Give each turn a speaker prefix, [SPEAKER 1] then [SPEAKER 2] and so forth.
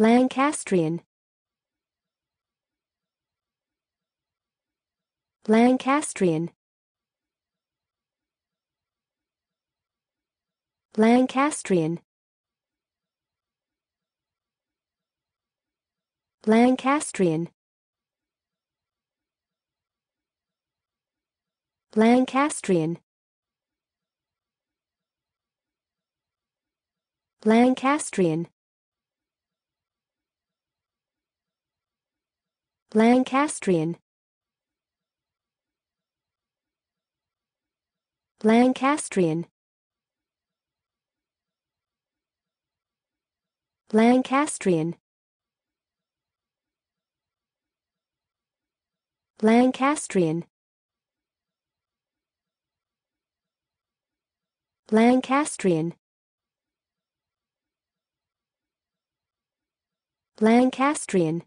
[SPEAKER 1] Lancastrian Lancastrian Lancastrian Lancastrian Lancastrian Lancastrian Lancastrian Lancastrian Lancastrian Lancastrian Lancastrian Lancastrian